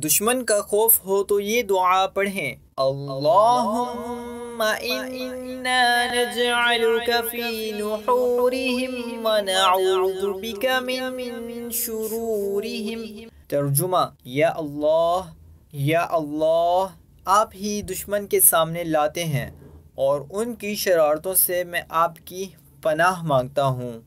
دشمن کا خوف ہو تو یہ دعا پڑھیں اللہم فی من ترجمہ یا اللہ یا اللہ آپ ہی دشمن کے سامنے لاتے ہیں اور ان کی شرارتوں سے میں آپ کی پناہ مانگتا ہوں